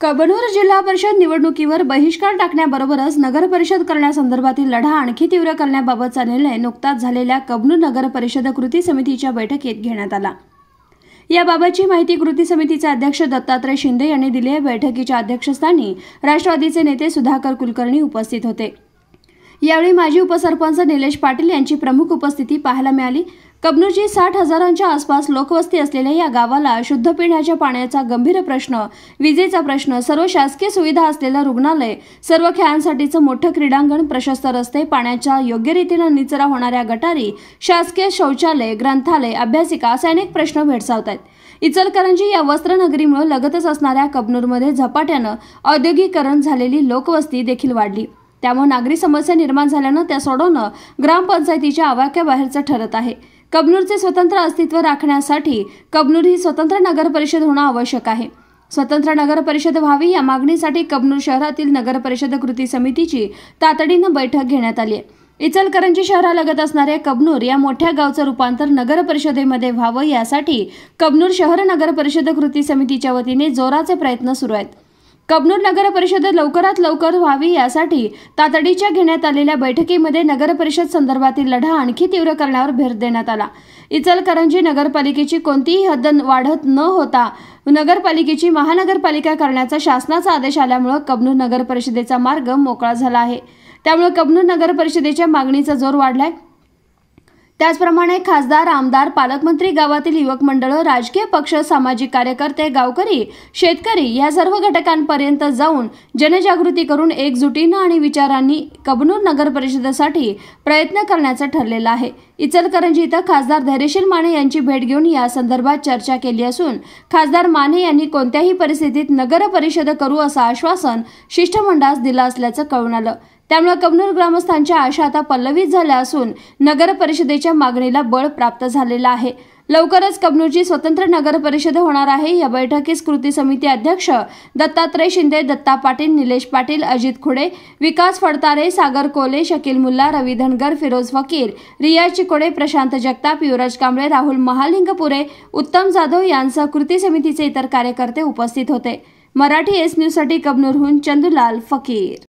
कबनूर जिल्हा परिषद निवडणुकीवर बहिष्कार टाकण्याबरोबरच नगर परिषद करण्यासंदर्भातील लढा आणखी तीव्र करण्याबाबतचा निर्णय नुकताच झालेल्या कबनूर नगर परिषद कृती समितीच्या बैठकीत घेण्यात आला याबाबतची माहिती कृती समितीचे अध्यक्ष दत्तात्रय शिंदे यांनी दिली बैठकीच्या अध्यक्षस्थानी राष्ट्रवादीचे नेते सुधाकर कुलकर्णी उपस्थित होते यावेळी माजी उपसरपंच निलेश पाटील यांची प्रमुख उपस्थिती पाहायला मिळाली कबनूरची साठ हजारांच्या आसपास लोकवस्ती असलेल्या या गावाला शुद्ध पिण्याच्या पाण्याचा गंभीर प्रश्न विजेचा प्रश्न सर्व शासकीय सुविधा असलेलं रुग्णालय सर्व खेळांसाठीचं मोठं क्रीडांगण प्रशस्त रस्ते पाण्याच्या योग्य रीतीनं निचरा होणाऱ्या गटारी शासकीय शौचालय ग्रंथालय अभ्यासिका असे अनेक प्रश्न भेडसावत आहेत इचलकरंजी या वस्त्रनगरीमुळे लगतच असणाऱ्या कबनूरमध्ये झपाट्यानं औद्योगिकरण झालेली लोकवस्ती देखील वाढली त्यामुळे नागरी समस्या निर्माण झाल्यानं त्या सोडवणं ग्रामपंचायतीच्या आवाक्याबाहेरचं ठरत आहे कबनूरचे स्वतंत्र अस्तित्व राखण्यासाठी कबनूर ही स्वतंत्र नगर परिषद होणं आवश्यक आहे स्वतंत्र नगर परिषद व्हावी या मागणीसाठी कबनूर शहरातील नगर परिषद कृती समितीची तातडीनं बैठक घेण्यात आली आहे इचलकरंजी शहरालगत असणाऱ्या कबनूर या मोठ्या गावचं रूपांतर नगर परिषदेमध्ये व्हावं यासाठी कबनूर शहर नगर परिषद कृती समितीच्या वतीने जोराचे प्रयत्न सुरू आहेत कबनूर नगर परिषद लवकरात लवकर व्हावी यासाठी तातडीच्या घेण्यात आलेल्या बैठकीमध्ये नगरपरिषद संदर्भातील लढा आणखी तीव्र करण्यावर भर देण्यात आला इचलकरंजी नगरपालिकेची कोणतीही हद्द वाढत न होता नगरपालिकेची महानगरपालिका करण्याचा शासनाचा आदेश आल्यामुळे कबनूर नगर परिषदेचा मार्ग मोकळा झाला आहे त्यामुळे कबनूर नगर परिषदेच्या मागणीचा जोर वाढलाय त्याचप्रमाणे खासदार आमदार पालकमंत्री गावातील युवक मंडळ राजकीय पक्ष सामाजिक कार्यकर्ते गावकरी शेतकरी या सर्व घटकांपर्यंत जाऊन जनजागृती करून एकजुटीनं आणि विचारांनी कबनूर नगर परिषदेसाठी प्रयत्न करण्याचं ठरलेलं आहे इचलकरंजी इथं खासदार धैर्यशील माने यांची भेट घेऊन या संदर्भात चर्चा केली असून खासदार माने यांनी कोणत्याही परिस्थितीत नगर परिषद करू असं आश्वासन शिष्टमंडळास दिलं असल्याचं कळून आलं त्यामुळे कबनूर ग्रामस्थांच्या आशा आता पल्लवित झाल्या असून नगर परिषदेच्या मागणीला बळ प्राप्त झालेलं आहे लवकरच कबनूरची स्वतंत्र नगर परिषद होणार आहे या बैठकीस कृती समिती अध्यक्ष दत्तात्रय शिंदे दत्ता पाटील निलेश पाटील अजित खुडे विकास फडतारे सागर कोले शकील मुल्ला रवी धनगर फिरोज फकीर रिया चिकोडे प्रशांत जगताप युवराज कांबळे राहुल महालिंगपुरे उत्तम जाधव यांसह कृती समितीचे इतर कार्यकर्ते उपस्थित होते मराठी एस न्यूजसाठी कबनूरहून चंदुलाल फकीर